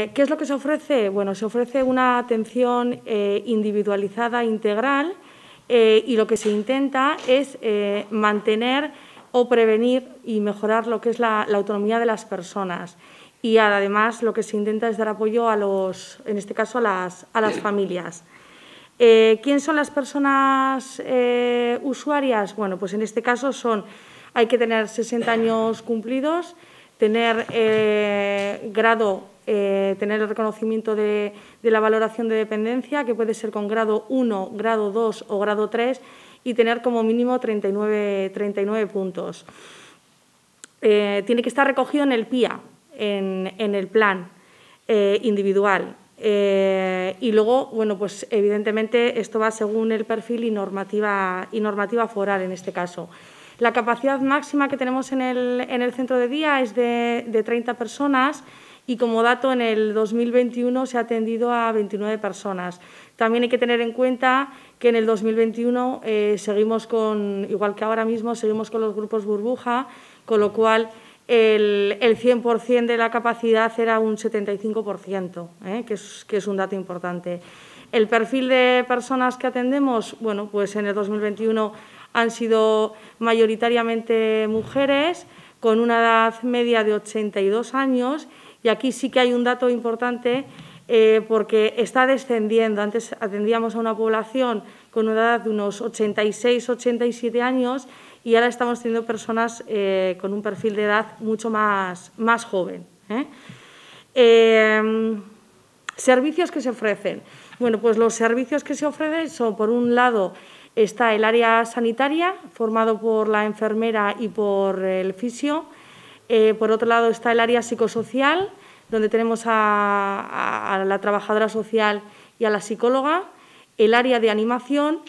Eh, ¿Qué es lo que se ofrece? Bueno, se ofrece una atención eh, individualizada integral eh, y lo que se intenta es mantener o prevenir y mejorar lo que es la, autonomía de las personas. Y además lo que se intenta es dar apoyo a los, en este caso, a las, a las familias. ¿Quién son las personas usuarias? Bueno, pues en este caso son, hay que tener 60 años cumplidos, tener grado eh, tener el reconocimiento de, la valoración de dependencia, que puede ser con grado 1, grado 2 o grado 3, y tener como mínimo 39, 39 puntos. Eh, tiene que estar recogido en el PIA, en, el plan eh, individual. y luego, bueno, pues evidentemente esto va según el perfil y normativa, y normativa foral en este caso. La capacidad máxima que tenemos en el, centro de día es de, de 30 personas y como dato en el 2021 se ha atendido a 29 personas. También hay que tener en cuenta que en el 2021 eh, seguimos con, igual que ahora mismo, seguimos con los grupos burbuja, con lo cual el, 100% de la capacidad era un 75%, eh, que es un dato importante. El perfil de personas que atendemos, bueno, pues en el 2021 han sido mayoritariamente mujeres con una edad media de 82 años y aquí sí que hay un dato importante eh, porque está descendiendo. Antes atendíamos a una población con una edad de unos 86, 87 años y ahora estamos teniendo personas eh, con un perfil de edad mucho más, joven. ¿eh? Em, servicios que se ofrecen. Bueno, pues los servicios que se ofrecen son, por un lado, está el área sanitaria, formado por la enfermera y por el fisio, eh, por otro lado está el área psicosocial, donde tenemos a, la trabajadora social y a la psicóloga, el área de animación,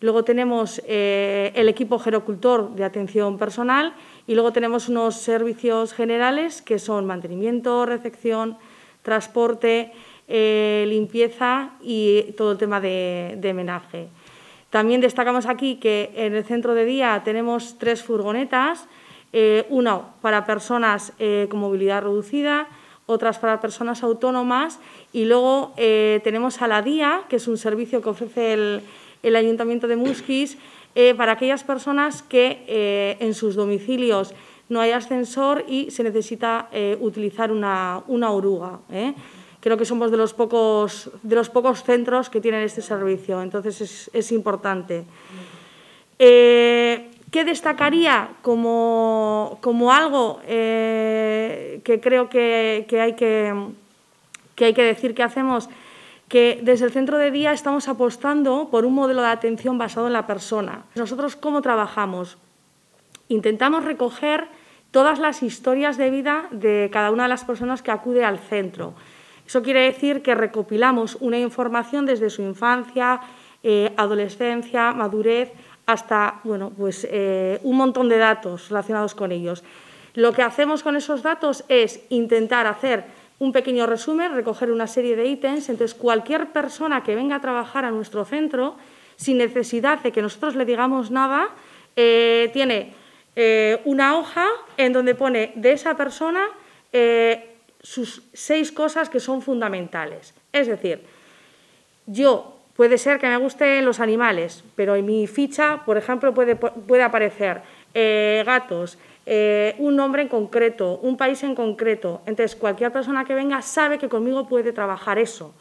luego tenemos eh, el equipo gerocultor de atención personal y luego tenemos unos servicios generales que son mantenimiento, recepción, transporte, eh, limpieza y todo el tema de, de menaje. También destacamos aquí que en el centro de día tenemos tres furgonetas, eh, uno una para personas eh, con movilidad reducida, otras para personas autónomas y luego eh, tenemos a la DIA, que es un servicio que ofrece el, Ayuntamiento de Musquis para aquellas personas que en sus domicilios no hay ascensor y se necesita utilizar una, oruga. Creo que somos de los, pocos, de los pocos centros que tienen este servicio, entonces es, es importante. ¿Qué destacaría como, algo eh, que creo que, que, hay que, decir que hacemos? que desde el centro de día estamos apostando por un modelo de atención basado en la persona. Nosotros, ¿cómo trabajamos? Intentamos recoger todas las historias de vida de cada una de las personas que acude al centro. Eso quiere decir que recopilamos una información desde su infancia, eh, adolescencia, madurez, hasta bueno, pues, eh, un montón de datos relacionados con ellos. Lo que hacemos con esos datos es intentar hacer un pequeño resumen, recoger una serie de ítems, entonces cualquier persona que venga a trabajar a nuestro centro, sin necesidad de que nosotros le digamos nada, eh, tiene eh, una hoja en donde pone de esa persona sus seis cosas que son fundamentales. Es decir, yo Puede ser que me gusten los animales, pero en mi ficha, por ejemplo, puede, aparecer eh, gatos, eh, un nombre en concreto, un país en concreto. Entonces, cualquier persona que venga sabe que conmigo puede trabajar eso.